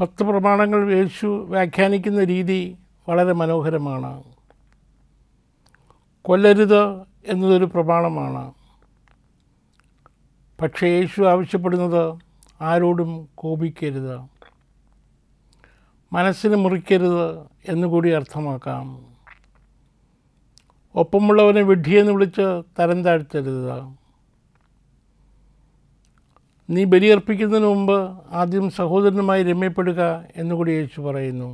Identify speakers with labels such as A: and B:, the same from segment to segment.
A: പത്ത് പ്രമാണങ്ങൾ യേശു വ്യാഖ്യാനിക്കുന്ന രീതി വളരെ മനോഹരമാണ് കൊല്ലരുത് എന്നതൊരു പ്രമാണമാണ് പക്ഷേ യേശു ആവശ്യപ്പെടുന്നത് ആരോടും കോപിക്കരുത് മനസ്സിന് മുറിക്കരുത് എന്നുകൂടി അർത്ഥമാക്കാം ഒപ്പമുള്ളവനെ വിഡ്ഢിയെന്ന് വിളിച്ച് തരം താഴ്ത്തരുത് നീ ബലിയർപ്പിക്കുന്നതിന് മുമ്പ് ആദ്യം സഹോദരനുമായി രമ്യപ്പെടുക എന്നുകൂടി യേശു പറയുന്നു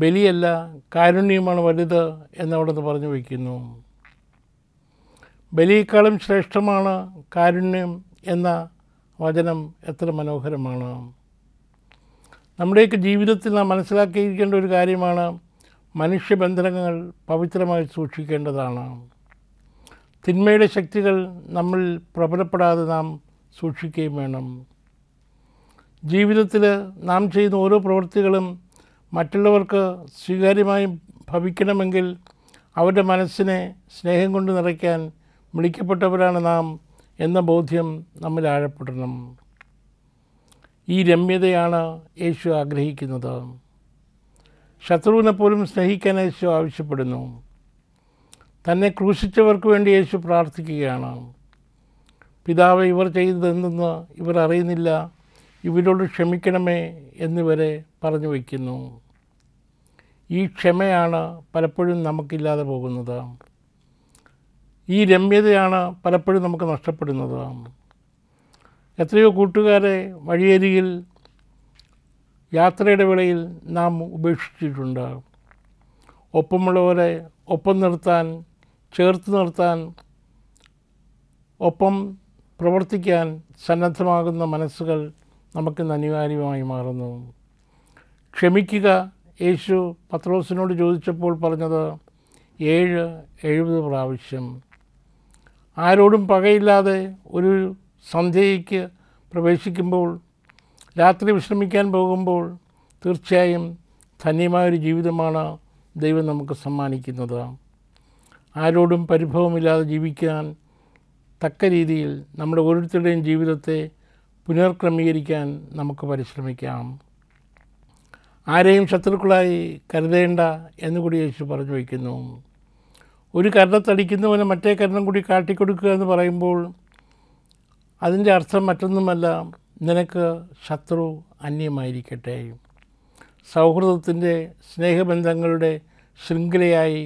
A: ബലിയല്ല കാരുണ്യമാണ് വലുത് എന്നവിടുന്ന് പറഞ്ഞു വയ്ക്കുന്നു ബലിയേക്കാളും ശ്രേഷ്ഠമാണ് കാരുണ്യം എന്ന വചനം എത്ര മനോഹരമാണ് നമ്മുടെയൊക്കെ ജീവിതത്തിൽ നാം മനസ്സിലാക്കിയിരിക്കേണ്ട ഒരു കാര്യമാണ് മനുഷ്യബന്ധനങ്ങൾ പവിത്രമായി സൂക്ഷിക്കേണ്ടതാണ് തിന്മയുടെ ശക്തികൾ നമ്മൾ പ്രബലപ്പെടാതെ നാം സൂക്ഷിക്കുകയും വേണം ജീവിതത്തിൽ നാം ചെയ്യുന്ന ഓരോ പ്രവൃത്തികളും മറ്റുള്ളവർക്ക് സ്വീകാര്യമായി ഭവിക്കണമെങ്കിൽ അവരുടെ മനസ്സിനെ സ്നേഹം കൊണ്ട് നിറയ്ക്കാൻ വിളിക്കപ്പെട്ടവരാണ് നാം എന്ന ബോധ്യം നമ്മൾ ആഴപ്പെടണം ഈ രമ്യതയാണ് യേശു ആഗ്രഹിക്കുന്നത് ശത്രുവിനെ പോലും സ്നേഹിക്കാൻ യേശു ആവശ്യപ്പെടുന്നു തന്നെ ക്രൂശിച്ചവർക്ക് വേണ്ടി യേശു പ്രാർത്ഥിക്കുകയാണ് പിതാവ് ഇവർ ചെയ്തതെന്തെന്ന് ഇവർ അറിയുന്നില്ല ഇവരോട് ക്ഷമിക്കണമേ എന്നിവരെ പറഞ്ഞു വയ്ക്കുന്നു ഈ ക്ഷമയാണ് പലപ്പോഴും നമുക്കില്ലാതെ പോകുന്നത് ഈ രമ്യതയാണ് പലപ്പോഴും നമുക്ക് നഷ്ടപ്പെടുന്നത് എത്രയോ കൂട്ടുകാരെ വഴിയരികിൽ യാത്രയുടെ വേളയിൽ നാം ഉപേക്ഷിച്ചിട്ടുണ്ട് ഒപ്പമുള്ളവരെ ഒപ്പം നിർത്താൻ ചേർത്ത് നിർത്താൻ ഒപ്പം പ്രവർത്തിക്കാൻ സന്നദ്ധമാകുന്ന മനസ്സുകൾ നമുക്കിന്ന് അനിവാര്യമായി മാറുന്നു ക്ഷമിക്കുക യേശു പത്രോസിനോട് ചോദിച്ചപ്പോൾ പറഞ്ഞത് ഏഴ് എഴുപത് പ്രാവശ്യം ആരോടും പകയില്ലാതെ ഒരു സന്ധ്യയ്ക്ക് പ്രവേശിക്കുമ്പോൾ രാത്രി വിശ്രമിക്കാൻ പോകുമ്പോൾ തീർച്ചയായും ധന്യമായൊരു ജീവിതമാണ് ദൈവം നമുക്ക് സമ്മാനിക്കുന്നത് ആരോടും പരിഭവമില്ലാതെ ജീവിക്കാൻ തക്ക രീതിയിൽ നമ്മുടെ ഓരോരുത്തരുടെയും ജീവിതത്തെ പുനർക്രമീകരിക്കാൻ നമുക്ക് പരിശ്രമിക്കാം ആരെയും ശത്രുക്കളായി കരുതേണ്ട എന്ന് കൂടി യേശു പറഞ്ഞു വയ്ക്കുന്നു ഒരു കരണത്തടിക്കുന്നവന് മറ്റേ കരണം കൂടി കാട്ടിക്കൊടുക്കുക എന്ന് പറയുമ്പോൾ അതിൻ്റെ അർത്ഥം മറ്റൊന്നുമല്ല നിനക്ക് ശത്രു അന്യമായിരിക്കട്ടെ സൗഹൃദത്തിൻ്റെ സ്നേഹബന്ധങ്ങളുടെ ശൃംഖലയായി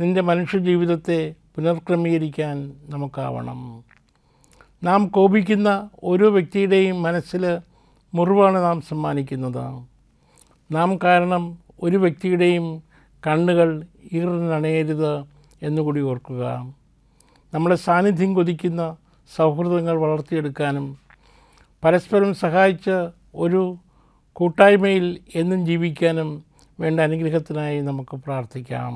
A: നിൻ്റെ മനുഷ്യജീവിതത്തെ പുനർക്രമീകരിക്കാൻ നമുക്കാവണം നാം കോപിക്കുന്ന ഓരോ വ്യക്തിയുടെയും മനസ്സിൽ മുറിവാണ് നാം സമ്മാനിക്കുന്നത് നാം കാരണം ഒരു വ്യക്തിയുടെയും കണ്ണുകൾ ഈറിനണയരുത് എന്നുകൂടി ഓർക്കുക നമ്മളെ സാന്നിധ്യം കൊതിക്കുന്ന സൗഹൃദങ്ങൾ വളർത്തിയെടുക്കാനും പരസ്പരം സഹായിച്ച് ഒരു കൂട്ടായ്മയിൽ എന്നും ജീവിക്കാനും വേണ്ട അനുഗ്രഹത്തിനായി നമുക്ക് പ്രാർത്ഥിക്കാം